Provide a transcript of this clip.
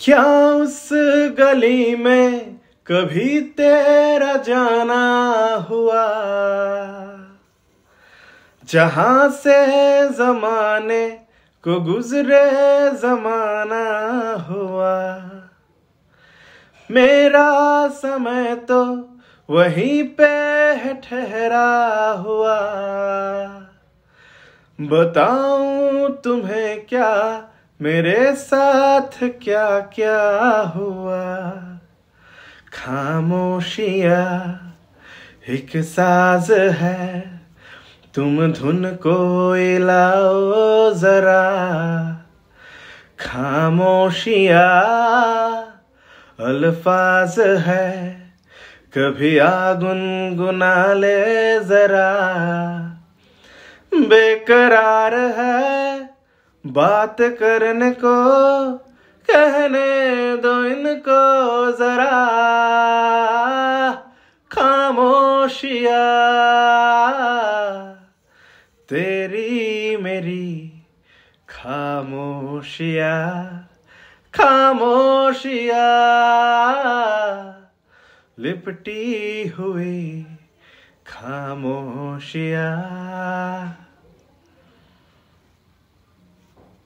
क्या उस गली में कभी तेरा जाना हुआ जहां से जमाने को गुजरे जमाना हुआ मेरा समय तो वहीं पे ठहरा हुआ बताऊं तुम्हें क्या मेरे साथ क्या क्या हुआ खामोशिया एक साज है तुम धुन को लाओ जरा खामोशिया अल्फाज है कभी आ गुनगुना ले जरा बेकरार है बात करने को कहने दो इनको जरा खामोशिया तेरी मेरी खामोशिया खामोशिया लिपटी हुई खामोशिया